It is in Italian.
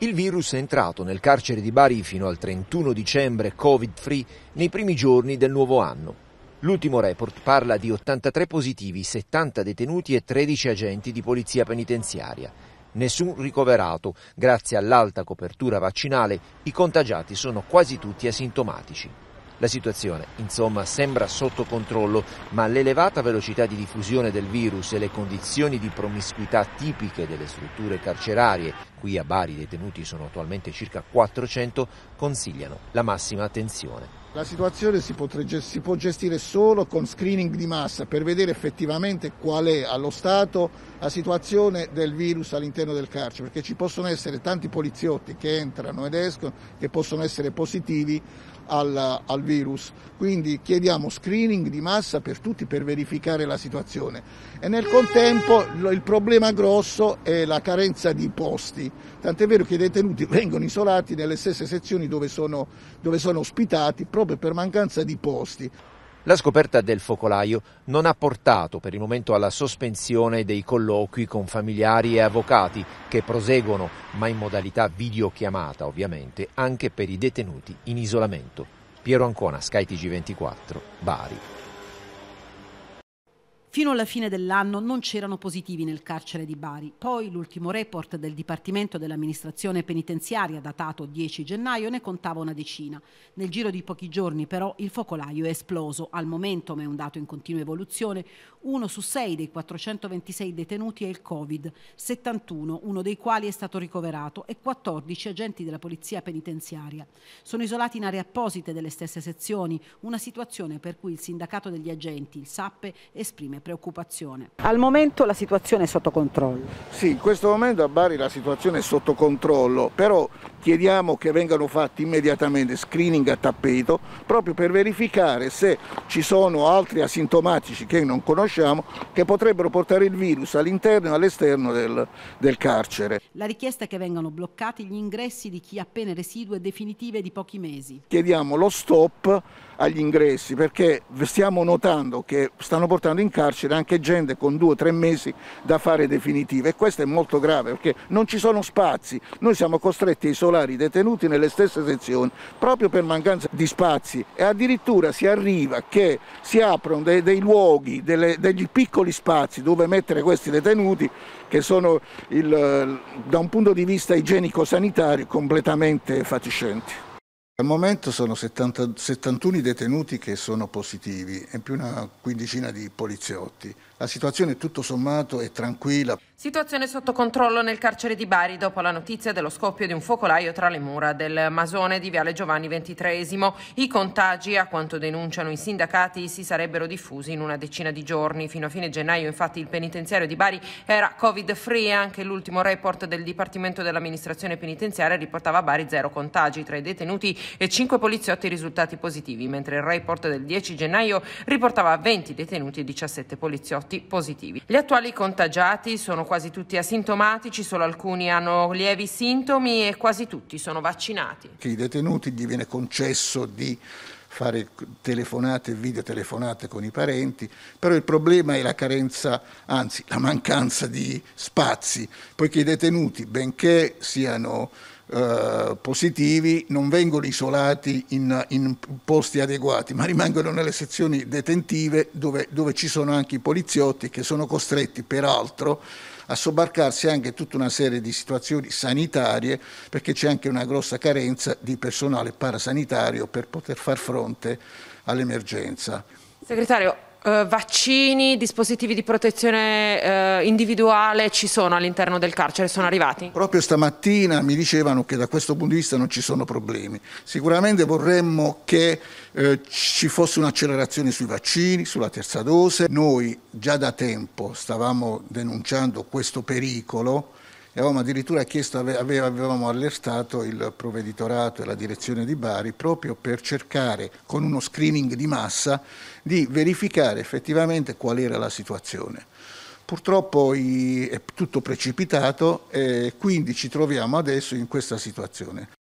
Il virus è entrato nel carcere di Bari fino al 31 dicembre Covid-free nei primi giorni del nuovo anno. L'ultimo report parla di 83 positivi, 70 detenuti e 13 agenti di polizia penitenziaria. Nessun ricoverato. Grazie all'alta copertura vaccinale i contagiati sono quasi tutti asintomatici. La situazione, insomma, sembra sotto controllo, ma l'elevata velocità di diffusione del virus e le condizioni di promiscuità tipiche delle strutture carcerarie, qui a Bari i detenuti sono attualmente circa 400, consigliano la massima attenzione. La situazione si, potre, si, può gestire solo con screening di massa per vedere effettivamente qual è allo Stato la situazione del virus all'interno del carcere, perché ci possono essere tanti poliziotti che entrano ed escono che possono essere positivi al, al virus. Quindi chiediamo screening di massa per tutti per verificare la situazione. E nel contempo lo, il problema grosso è la carenza di posti, tant'è vero che i detenuti vengono isolati nelle stesse sezioni dove sono, dove sono ospitati proprio per mancanza di posti. La scoperta del focolaio non ha portato per il momento alla sospensione dei colloqui con familiari e avvocati che proseguono, ma in modalità videochiamata ovviamente, anche per i detenuti in isolamento. Piero Ancona, SkyTG24, Bari. Fino alla fine dell'anno non c'erano positivi nel carcere di Bari. Poi l'ultimo report del Dipartimento dell'amministrazione penitenziaria datato 10 gennaio ne contava una decina. Nel giro di pochi giorni però il focolaio è esploso. Al momento, ma è un dato in continua evoluzione, uno su sei dei 426 detenuti è il Covid, 71, uno dei quali è stato ricoverato, e 14 agenti della polizia penitenziaria. Sono isolati in aree apposite delle stesse sezioni, una situazione per cui il sindacato degli agenti, il SAPPE, esprime preoccupazione. Al momento la situazione è sotto controllo? Sì, in questo momento a Bari la situazione è sotto controllo, però chiediamo che vengano fatti immediatamente screening a tappeto proprio per verificare se ci sono altri asintomatici che non conosciamo che potrebbero portare il virus all'interno e all'esterno del, del carcere. La richiesta è che vengano bloccati gli ingressi di chi ha pene residue definitive di pochi mesi. Chiediamo lo stop agli ingressi perché stiamo notando che stanno portando in carcere carcere anche gente con due o tre mesi da fare definitiva e questo è molto grave perché non ci sono spazi, noi siamo costretti a isolare i detenuti nelle stesse sezioni proprio per mancanza di spazi e addirittura si arriva che si aprono dei, dei luoghi, delle, degli piccoli spazi dove mettere questi detenuti che sono il, da un punto di vista igienico-sanitario completamente fatiscenti. Al momento sono 70, 71 i detenuti che sono positivi e più una quindicina di poliziotti. La situazione tutto sommato è tranquilla. Situazione sotto controllo nel carcere di Bari dopo la notizia dello scoppio di un focolaio tra le mura del Masone di Viale Giovanni XXIII. I contagi, a quanto denunciano i sindacati, si sarebbero diffusi in una decina di giorni. Fino a fine gennaio, infatti, il penitenziario di Bari era covid-free. Anche l'ultimo report del Dipartimento dell'Amministrazione Penitenziaria riportava a Bari zero contagi tra i detenuti e cinque poliziotti risultati positivi, mentre il report del 10 gennaio riportava 20 detenuti e 17 poliziotti rapporti positivi. Gli attuali contagiati sono quasi tutti asintomatici, solo alcuni hanno lievi sintomi e quasi tutti sono vaccinati. Che i detenuti gli viene concesso di fare telefonate, videotelefonate con i parenti, però il problema è la carenza, anzi la mancanza di spazi, poiché i detenuti, benché siano eh, positivi non vengono isolati in, in, posti adeguati, ma rimangono nelle sezioni detentive dove, dove ci sono anche i poliziotti che sono costretti peraltro a sobbarcarsi anche tutta una serie di situazioni sanitarie perché c'è anche una grossa carenza di personale parasanitario per poter far fronte all'emergenza. Segretario, eh, vaccini, dispositivi di protezione eh, individuale ci sono all'interno del carcere, sono arrivati? Proprio stamattina mi dicevano che da questo punto di vista non ci sono problemi. Sicuramente vorremmo che eh, ci fosse un'accelerazione sui vaccini, sulla terza dose. Noi già da tempo stavamo denunciando questo pericolo e avevamo addirittura chiesto, avevamo allertato il provveditorato e la direzione di Bari proprio per cercare con uno screening di massa di verificare effettivamente qual era la situazione. Purtroppo è tutto precipitato e quindi ci troviamo adesso in questa situazione.